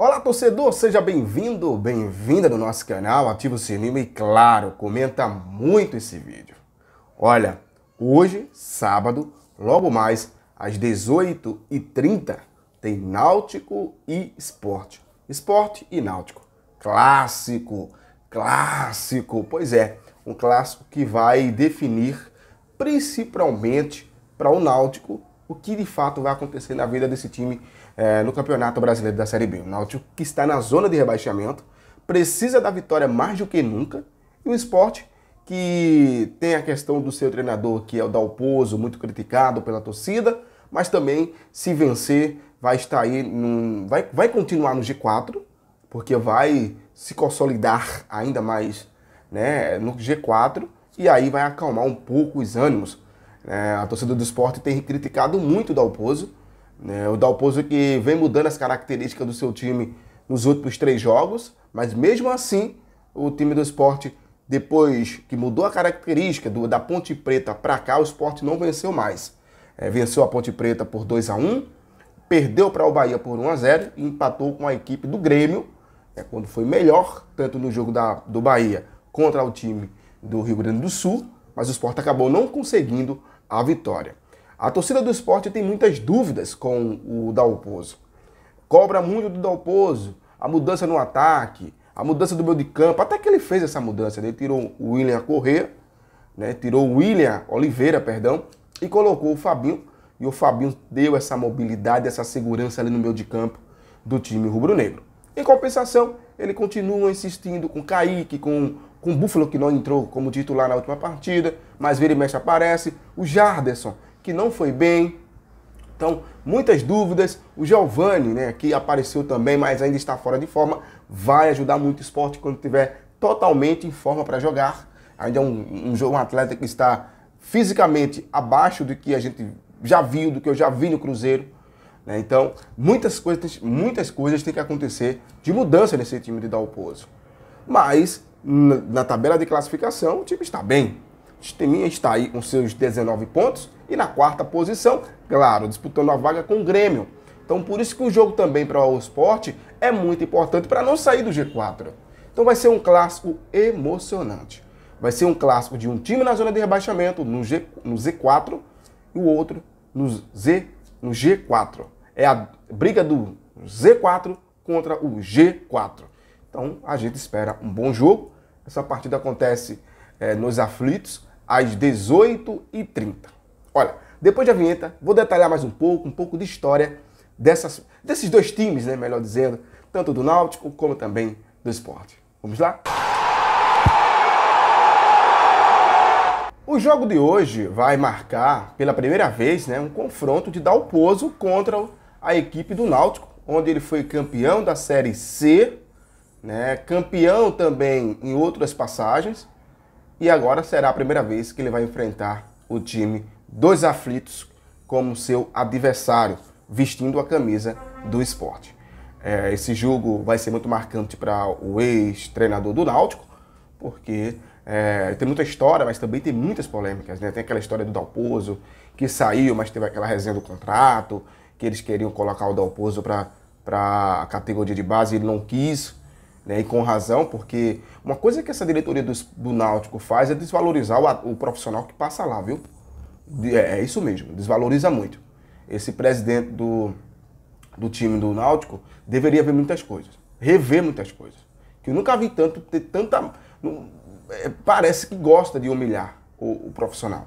Olá, torcedor, seja bem-vindo, bem-vinda no nosso canal, ativa o sininho e, claro, comenta muito esse vídeo. Olha, hoje, sábado, logo mais, às 18h30, tem Náutico e Esporte. Esporte e Náutico. Clássico, clássico, pois é, um clássico que vai definir principalmente para o Náutico o que de fato vai acontecer na vida desse time é, no Campeonato Brasileiro da Série B. O Náutico, que está na zona de rebaixamento, precisa da vitória mais do que nunca. E o esporte, que tem a questão do seu treinador, que é o Dalpozo, muito criticado pela torcida, mas também, se vencer, vai estar aí, num, vai, vai continuar no G4, porque vai se consolidar ainda mais né, no G4 e aí vai acalmar um pouco os ânimos. É, a torcida do esporte tem criticado muito o Dalpozo, né? O Dalpozo que vem mudando as características do seu time nos últimos três jogos, mas mesmo assim o time do esporte, depois que mudou a característica do, da Ponte Preta para cá, o esporte não venceu mais. É, venceu a Ponte Preta por 2 a 1 perdeu para o Bahia por 1 a 0 e empatou com a equipe do Grêmio, é, quando foi melhor, tanto no jogo da, do Bahia contra o time do Rio Grande do Sul, mas o esporte acabou não conseguindo a vitória. A torcida do esporte tem muitas dúvidas com o Dalpozo. Cobra muito do Dalpozo, a mudança no ataque, a mudança do meio de campo, até que ele fez essa mudança, ele né? tirou o William Correa, né, tirou o William Oliveira, perdão, e colocou o Fabinho, e o Fabinho deu essa mobilidade, essa segurança ali no meio de campo do time rubro-negro. Em compensação, ele continua insistindo com Kaique, com, com o Buffalo, que não entrou como titular na última partida, mas vira e mexe aparece. O Jarderson que não foi bem. Então, muitas dúvidas. O Giovanni, né, que apareceu também, mas ainda está fora de forma, vai ajudar muito o esporte quando tiver totalmente em forma para jogar. Ainda é um, um, um atleta que está fisicamente abaixo do que a gente já viu, do que eu já vi no Cruzeiro. Né? Então, muitas coisas, muitas coisas têm que acontecer de mudança nesse time de Dalpozo. Mas, na tabela de classificação, o time está bem. Esteminha está aí com seus 19 pontos e na quarta posição, claro, disputando a vaga com o Grêmio. Então por isso que o jogo também para o esporte é muito importante para não sair do G4. Então vai ser um clássico emocionante. Vai ser um clássico de um time na zona de rebaixamento, no, G, no Z4, e o outro no, Z, no G4. É a briga do Z4 contra o G4. Então a gente espera um bom jogo. Essa partida acontece é, nos aflitos, às 18h30. Olha, depois da vinheta, vou detalhar mais um pouco, um pouco de história dessas, desses dois times, né, melhor dizendo, tanto do Náutico como também do esporte. Vamos lá? O jogo de hoje vai marcar pela primeira vez né, um confronto de Dalpozo contra a equipe do Náutico, onde ele foi campeão da Série C, né, campeão também em outras passagens, e agora será a primeira vez que ele vai enfrentar o time dos aflitos como seu adversário, vestindo a camisa do esporte. É, esse jogo vai ser muito marcante para o ex-treinador do Náutico, porque é, tem muita história, mas também tem muitas polêmicas. Né? Tem aquela história do Dalpozo, que saiu, mas teve aquela resenha do contrato, que eles queriam colocar o Dalpozo para a categoria de base e ele não quis né, e com razão, porque uma coisa que essa diretoria do, do Náutico faz é desvalorizar o, o, profissional que passa lá, viu? É, é isso mesmo, desvaloriza muito. Esse presidente do, do time do Náutico deveria ver muitas coisas, rever muitas coisas. Que eu nunca vi tanto, ter tanta. Não, é, parece que gosta de humilhar o, o profissional.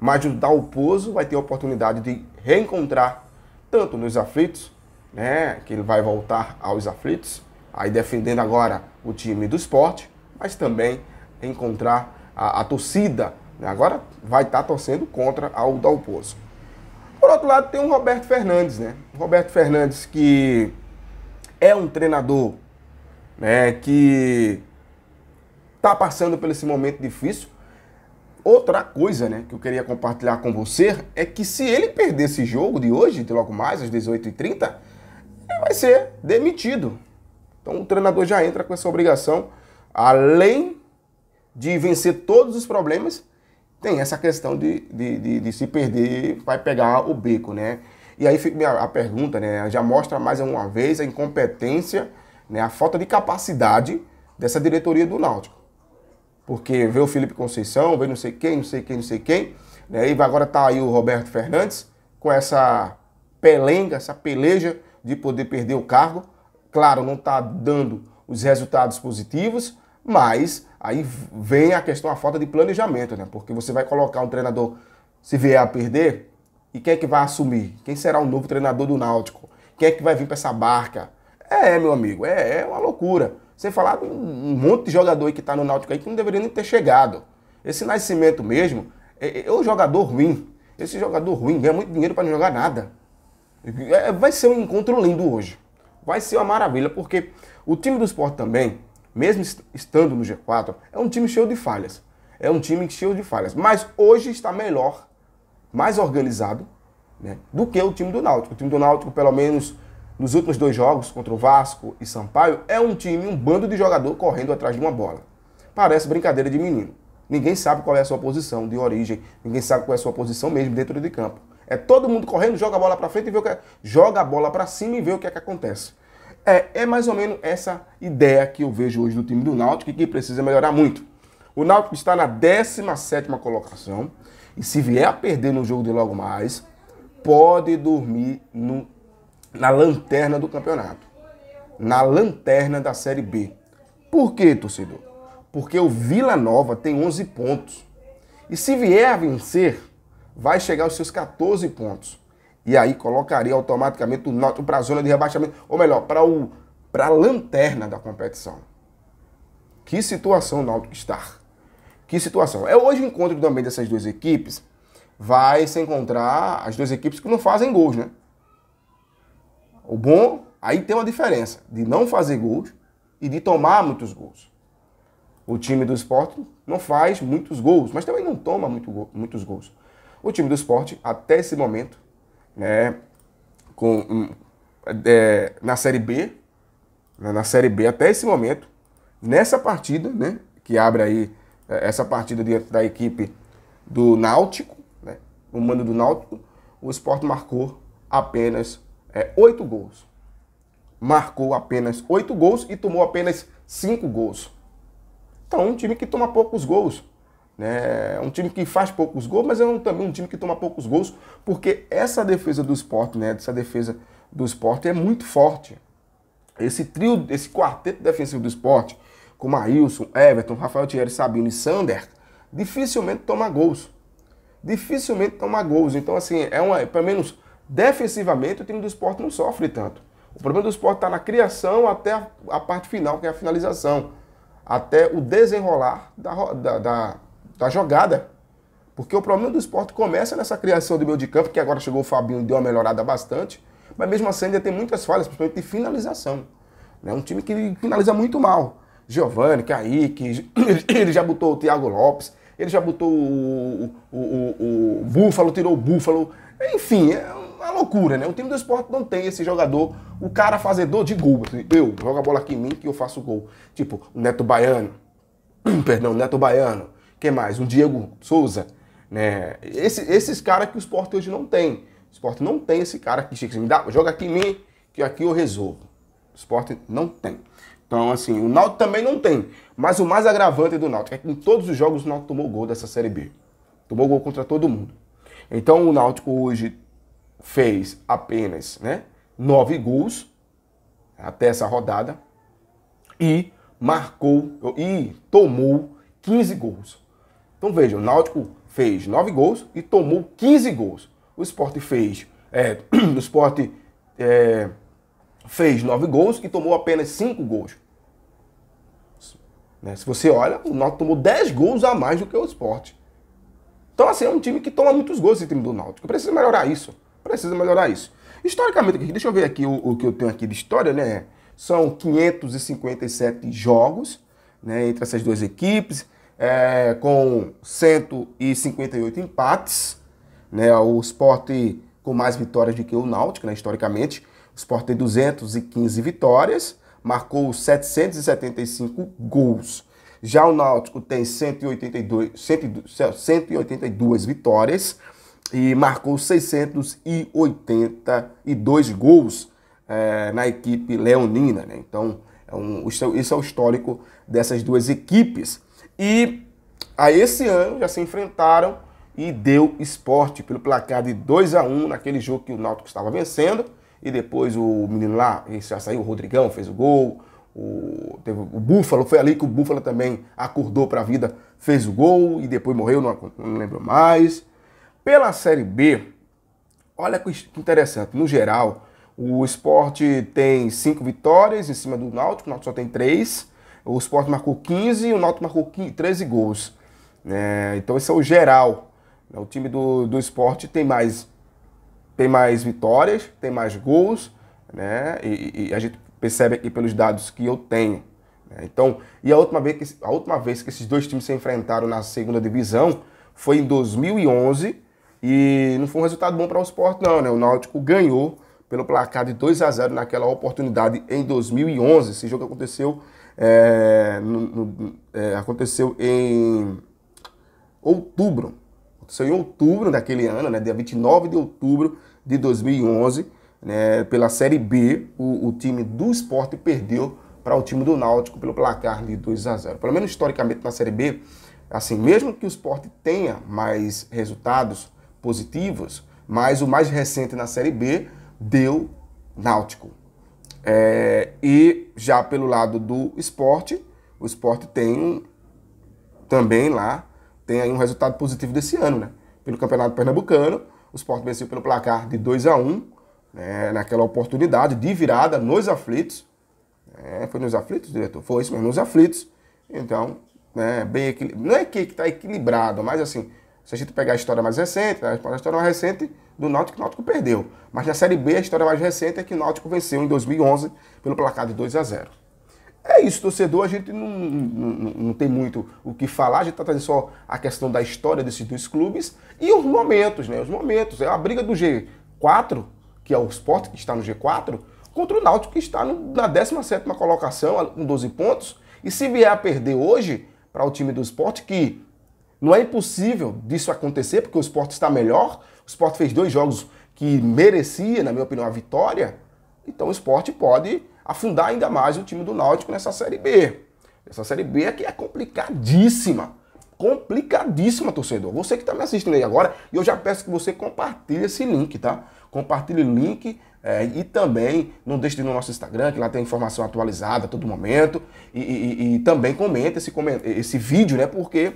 Mas o Dalpozo vai ter a oportunidade de reencontrar, tanto nos aflitos, né, que ele vai voltar aos aflitos, aí defendendo agora o time do esporte, mas também encontrar a, a torcida. Né? Agora vai estar tá torcendo contra ao Dalpoço. Por outro lado, tem o Roberto Fernandes, né? Roberto Fernandes que é um treinador né, que está passando por esse momento difícil. Outra coisa né, que eu queria compartilhar com você é que se ele perder esse jogo de hoje, de logo mais, às 18h30, ele vai ser demitido. Então o treinador já entra com essa obrigação, além de vencer todos os problemas, tem essa questão de, de, de, de se perder, vai pegar o beco, né? E aí fica a pergunta, né? Já mostra mais uma vez a incompetência, né? a falta de capacidade dessa diretoria do Náutico. Porque veio o Felipe Conceição, veio não sei quem, não sei quem, não sei quem, né? e agora tá aí o Roberto Fernandes com essa pelenga, essa peleja de poder perder o cargo. Claro, não está dando os resultados positivos, mas aí vem a questão, a falta de planejamento, né? Porque você vai colocar um treinador, se vier a perder, e quem é que vai assumir? Quem será o novo treinador do Náutico? Quem é que vai vir para essa barca? É, meu amigo, é, é uma loucura. Sem falar de um monte de jogador que está no Náutico aí que não deveria nem ter chegado. Esse Nascimento mesmo é, é, é um jogador ruim. Esse jogador ruim ganha muito dinheiro para não jogar nada. É, vai ser um encontro lindo hoje vai ser uma maravilha, porque o time do esporte também, mesmo estando no G4, é um time cheio de falhas. É um time cheio de falhas. Mas hoje está melhor, mais organizado, né, do que o time do Náutico. O time do Náutico, pelo menos nos últimos dois jogos, contra o Vasco e Sampaio, é um time, um bando de jogador correndo atrás de uma bola. Parece brincadeira de menino. Ninguém sabe qual é a sua posição de origem, ninguém sabe qual é a sua posição mesmo dentro de campo. É todo mundo correndo, joga a bola para frente e vê o que é, joga a bola para cima e vê o que é que acontece. É, é mais ou menos essa ideia que eu vejo hoje do time do Náutico que precisa melhorar muito. O Náutico está na 17ª colocação e se vier a perder no jogo de logo mais, pode dormir no, na lanterna do campeonato. Na lanterna da Série B. Por quê, torcedor? Porque o Vila Nova tem 11 pontos. E se vier a vencer, vai chegar aos seus 14 pontos. E aí colocaria automaticamente o Náutico para a zona de rebaixamento, ou melhor, para o para a lanterna da competição. Que situação o Náutico está. Que situação. É hoje o encontro também dessas duas equipes vai se encontrar as duas equipes que não fazem gols, né? O bom, aí tem uma diferença de não fazer gols e de tomar muitos gols. O time do esporte não faz muitos gols, mas também não toma muito, muitos gols. O time do esporte, até esse momento, né, com, é, na Série B, né, na Série B até esse momento, nessa partida, né, que abre aí é, essa partida diante da equipe do Náutico, né, o mando do Náutico, o esporte marcou apenas é, oito é, gols. Marcou apenas oito gols e tomou apenas cinco gols. Então, um time que toma poucos gols. Né? É um time que faz poucos gols, mas é um, também um time que toma poucos gols, porque essa defesa do esporte, né? Essa defesa do esporte é muito forte. Esse trio, esse quarteto defensivo do esporte, com Maílson, Everton, Rafael Thierry, Sabino e Sander, dificilmente toma gols. Dificilmente toma gols. Então, assim, é uma, pelo menos defensivamente, o time do esporte não sofre tanto. O problema do esporte está na criação até a, a, parte final, que é a finalização. Até o desenrolar da, da, da Tá jogada. Porque o problema do esporte começa nessa criação do meio de campo, que agora chegou o Fabinho e deu uma melhorada bastante, mas mesmo assim ainda tem muitas falhas, principalmente de finalização. É um time que finaliza muito mal. Giovanni, Kaique, ele já botou o Thiago Lopes, ele já botou o, o, o, o Búfalo, tirou o Búfalo. Enfim, é uma loucura, né? O time do esporte não tem esse jogador, o cara fazedor de gol. Eu, joga a bola aqui em mim que eu faço gol. Tipo, o Neto Baiano. Perdão, Neto Baiano. Quem mais? Um Diego Souza. Né? Esse, esses caras que o Sport hoje não tem. O Sport não tem esse cara que chega me dá, joga aqui em mim, que aqui eu resolvo. O Sport não tem. Então, assim, o Náutico também não tem. Mas o mais agravante do Náutico é que em todos os jogos o Náutico tomou gol dessa Série B. Tomou gol contra todo mundo. Então o Náutico hoje fez apenas né, nove gols até essa rodada e marcou e tomou 15 gols. Então veja, o Náutico fez 9 gols e tomou 15 gols. O esporte fez. É, o esporte é, fez 9 gols e tomou apenas 5 gols. Né? Se você olha, o Náutico tomou 10 gols a mais do que o esporte. Então, assim, é um time que toma muitos gols esse time do Náutico. Precisa melhorar isso. Precisa melhorar isso. Historicamente, deixa eu ver aqui o, o que eu tenho aqui de história, né? São 557 jogos né, entre essas duas equipes é, com 158 empates, né? O esporte com mais vitórias do que o Náutico, né? historicamente. O esporte tem 215 vitórias, marcou 775 gols. Já o Náutico tem 182, 182 vitórias e marcou 682 gols é, na equipe leonina. Né? Então, é um, isso é, é o histórico dessas duas equipes. E a esse ano já se enfrentaram e deu esporte pelo placar de 2 a 1 naquele jogo que o Náutico estava vencendo. E depois o menino lá, esse já saiu, o Rodrigão fez o gol. O, teve, o Búfalo, foi ali que o Búfalo também acordou para a vida, fez o gol e depois morreu, não, não lembro mais. Pela Série B, olha que interessante, no geral, o esporte tem cinco vitórias em cima do Náutico, o Náutico só tem três. O Sport marcou 15 e o Náutico marcou 15, 13 gols. É, então esse é o geral. Né? O time do, do esporte tem mais, tem mais vitórias, tem mais gols, né? E, e a gente percebe aqui pelos dados que eu tenho. Né? Então, e a última, vez que, a última vez que esses dois times se enfrentaram na segunda divisão foi em 2011 e não foi um resultado bom para o esporte não, né? O Náutico ganhou pelo placar de 2 a 0 naquela oportunidade em 2011. Esse jogo aconteceu é, no, no, é, aconteceu em outubro, aconteceu em outubro daquele ano, né, dia 29 de outubro de 2011, né, pela Série B, o, o time do esporte perdeu para o time do Náutico pelo placar de 2 a 0. Pelo menos historicamente na Série B, assim, mesmo que o esporte tenha mais resultados positivos, mas o mais recente na Série B deu Náutico. É, e já pelo lado do esporte, o esporte tem também lá, tem aí um resultado positivo desse ano, né? Pelo Campeonato Pernambucano, o esporte venceu pelo placar de 2 a 1 né? naquela oportunidade de virada nos aflitos. Né? Foi nos aflitos, diretor? Foi isso mesmo, nos aflitos. Então, né, bem equil... não é que está equilibrado, mas assim, se a gente pegar a história mais recente, né, a história mais recente do Náutico, o Náutico perdeu. Mas na Série B, a história mais recente é que o Náutico venceu em 2011 pelo placar de 2 a 0 é isso, torcedor, a gente não, não, não, tem muito o que falar, a gente está trazendo só a questão da história desses dois clubes e os momentos, né? Os momentos. É a briga do G4, que é o Sport que está no G4, contra o Náutico que está no, na 17 colocação, com 12 pontos. E se vier a perder hoje para o time do Sport, que não é impossível disso acontecer, porque o esporte está melhor. O esporte fez dois jogos que merecia, na minha opinião, a vitória. Então o esporte pode afundar ainda mais o time do Náutico nessa Série B. Essa Série B aqui é complicadíssima. Complicadíssima, torcedor. Você que está me assistindo aí agora, e eu já peço que você compartilhe esse link, tá? Compartilhe o link é, e também não deixe de ir no nosso Instagram, que lá tem informação atualizada a todo momento. E, e, e também comente esse, esse vídeo, né? Porque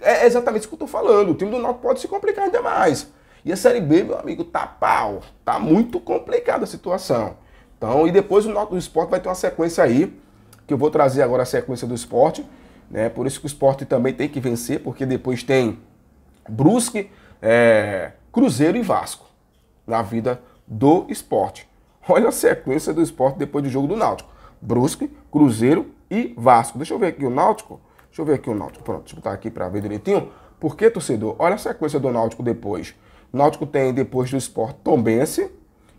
é, é exatamente isso que eu tô falando. O time do Náutico pode se complicar ainda mais. E a Série B, meu amigo, tá pau. Tá muito complicada a situação. Então, e depois o Náutico do Esporte vai ter uma sequência aí, que eu vou trazer agora a sequência do esporte. Né? Por isso que o esporte também tem que vencer, porque depois tem Brusque, é, Cruzeiro e Vasco na vida do esporte. Olha a sequência do esporte depois do jogo do Náutico. Brusque, Cruzeiro e Vasco. Deixa eu ver aqui o Náutico. Deixa eu ver aqui o Náutico. Pronto, deixa eu botar aqui para ver direitinho. Porque, torcedor, olha a sequência do Náutico depois. O Náutico tem, depois do Sport, Tombense,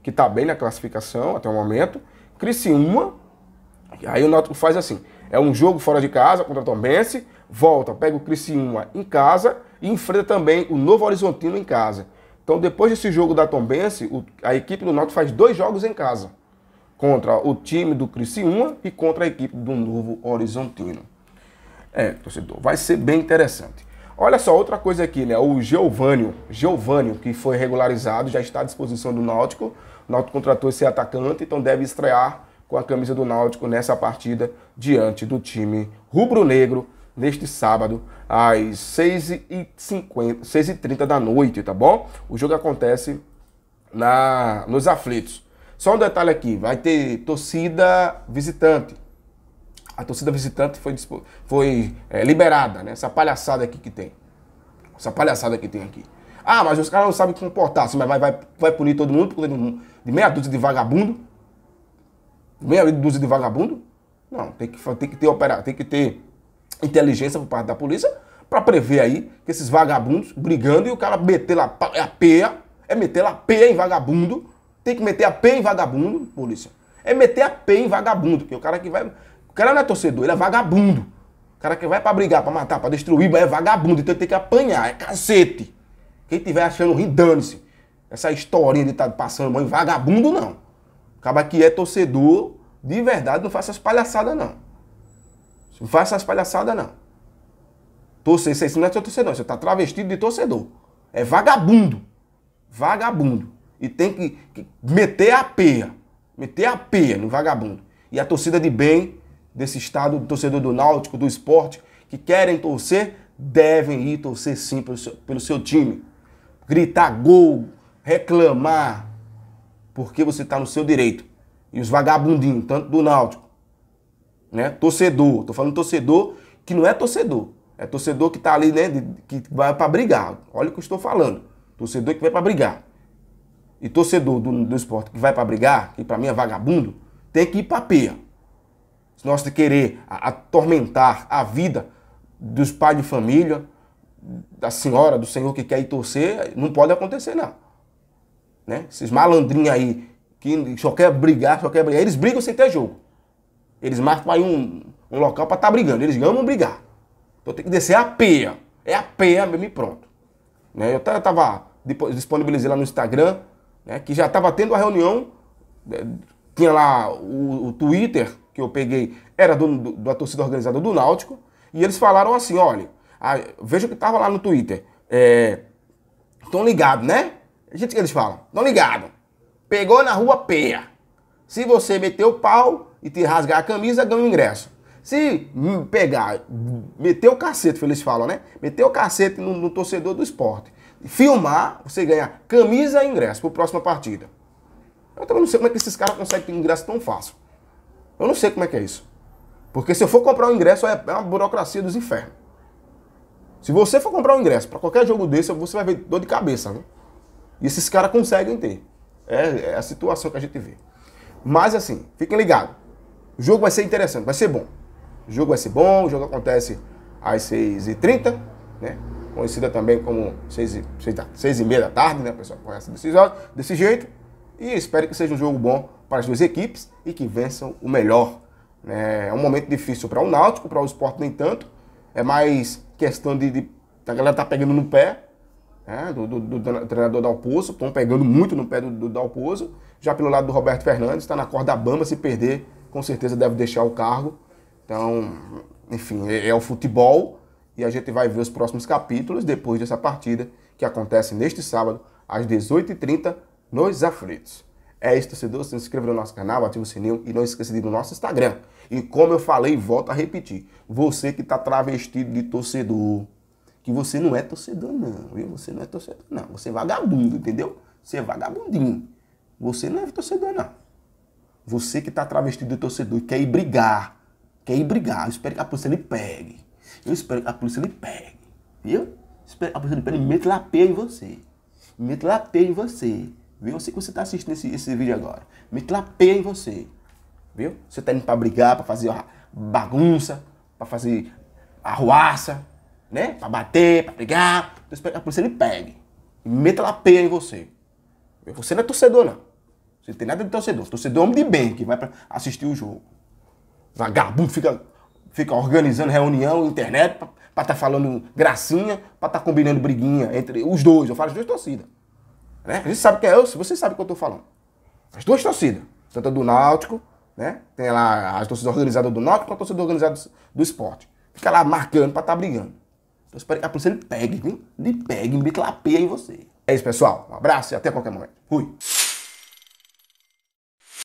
que está bem na classificação até o momento. Criciúma. Aí o Náutico faz assim. É um jogo fora de casa contra o Tombense. Volta, pega o Criciúma em casa e enfrenta também o Novo Horizontino em casa. Então, depois desse jogo da Tombense, a equipe do Náutico faz dois jogos em casa. Contra o time do Criciúma e contra a equipe do Novo Horizontino. É, torcedor, vai ser bem interessante. Olha só, outra coisa aqui, né? O Geovânio, Geovânio, que foi regularizado, já está à disposição do Náutico. O Náutico contratou esse atacante, então deve estrear com a camisa do Náutico nessa partida diante do time rubro-negro neste sábado às 6 h 30 da noite, tá bom? O jogo acontece na nos aflitos. Só um detalhe aqui, vai ter torcida visitante a torcida visitante foi, foi é, liberada, né? Essa palhaçada aqui que tem. Essa palhaçada que tem aqui. Ah, mas os caras não sabem comportar. Assim, mas vai, vai, vai punir todo mundo por de, de meia dúzia de vagabundo? Meia dúzia de vagabundo? Não, tem que, tem que ter operar tem que ter inteligência por parte da polícia para prever aí que esses vagabundos brigando e o cara meter lá a peia, é meter lá a peia em vagabundo, tem que meter a peia em vagabundo, polícia. É meter a peia em vagabundo, que é o cara que vai cara não é torcedor, ele é vagabundo. O cara que vai para brigar, para matar, para destruir, é vagabundo. Então ele tem que apanhar, é cacete. Quem tiver achando rir, dane-se. Essa historinha de estar tá passando mãe, vagabundo não. Acaba que é torcedor de verdade, não faça as palhaçadas não. Não faça as palhaçadas não. Torcer, isso não é seu torcedor, você tá travestido de torcedor. É vagabundo. Vagabundo. E tem que, que meter a peia. Meter a peia no vagabundo. E a torcida de bem desse estado, do torcedor do Náutico, do esporte, que querem torcer, devem ir torcer sim pelo seu, pelo seu time. Gritar gol, reclamar, porque você está no seu direito. E os vagabundinhos, tanto do Náutico, né? Torcedor, tô falando torcedor que não é torcedor, é torcedor que está ali, né, de, que vai para brigar. Olha o que eu estou falando. Torcedor que vai para brigar. E torcedor do, do esporte que vai para brigar, que para mim é vagabundo, tem que ir para peia nós de querer atormentar a vida dos pais de família, da senhora, do senhor que quer ir torcer, não pode acontecer, não. Né? Esses malandrinhos aí que só quer brigar, só quer brigar, eles brigam sem ter jogo. Eles marcam aí um, um local para estar tá brigando, eles amam brigar. Então tem que descer a peia. É a peia mesmo e pronto. Né? Eu até tava disponibilizei lá no Instagram, né, que já estava tendo a reunião, né, tinha lá o, o Twitter que eu peguei era do, do, da torcida organizada do Náutico, e eles falaram assim: olha, a, veja o que estava lá no Twitter. Estão é, ligados, né? A gente que eles falam, estão ligados. Pegou na rua peia. Se você meter o pau e te rasgar a camisa, ganha o ingresso. Se pegar, meter o cacete, eles falam, né? Meter o cacete no, no torcedor do esporte. Filmar, você ganha camisa e ingresso para a próxima partida. Eu também não sei como é que esses caras conseguem ter ingresso tão fácil. Eu não sei como é que é isso. Porque se eu for comprar um ingresso, é, é uma burocracia dos infernos. Se você for comprar um ingresso para qualquer jogo desse, você vai ver dor de cabeça. Né? E esses caras conseguem ter. É, é a situação que a gente vê. Mas assim, fiquem ligados. O jogo vai ser interessante, vai ser bom. O jogo vai ser bom, o jogo acontece às 6h30, né? Conhecida também como 6 e, 30 meia da tarde, né, pessoal? Conhece desse, desse jeito. E espero que seja um jogo bom para as duas equipes e que vençam o melhor. Né? É um momento difícil para o Náutico, para o esporte nem tanto. É mais questão de, de a galera tá pegando no pé né, do, do, do, do treinador Dalpozo, estão pegando muito no pé do, do Dalpozo. Já pelo lado do Roberto Fernandes, está na corda bamba, se perder, com certeza deve deixar o cargo. Então, enfim, é, é o futebol e a gente vai ver os próximos capítulos depois dessa partida que acontece neste sábado às 18h30 nos Aflitos. É isso, torcedor. Se inscreva no nosso canal, ative o sininho e não esqueça de ir no nosso Instagram. E como eu falei, volto a repetir. Você que está travestido de torcedor, que você não é torcedor, não, viu? Você não é torcedor, não. Você é vagabundo, entendeu? Você é vagabundinho. Você não é torcedor, não. Você que está travestido de torcedor e quer ir brigar, quer ir brigar. Eu espero que a polícia lhe pegue. Eu espero que a polícia lhe pegue, viu? Eu espero que a polícia lhe pegue e mete lapeia em você. Mete lapeia em você. Viu? Eu sei que você está assistindo esse, esse vídeo agora. Me clapeia em você. Viu? Você está indo para brigar, para fazer bagunça, para fazer arruaça, né? Para bater, para brigar. Então eu espero a polícia lhe pegue. E meta lapeia em você. Viu? Você não é torcedor, não. Você não tem nada de torcedor. Torcedor é homem de bem que vai para assistir o jogo. Vagabundo fica, fica organizando reunião, internet, para estar tá falando gracinha, para estar tá combinando briguinha entre os dois. Eu falo as duas torcidas. Né? A gente sabe quem é eu, vocês sabem o que eu estou falando. As duas torcidas, tanto a do Náutico, né? tem lá as torcidas organizadas do Náutico quanto a torcida organizada do esporte. Fica lá marcando para estar tá brigando. Então espero que a polícia lhe pegue, viu? Lhe pegue, me clapeia em você. É isso, pessoal. Um abraço e até qualquer momento. Fui.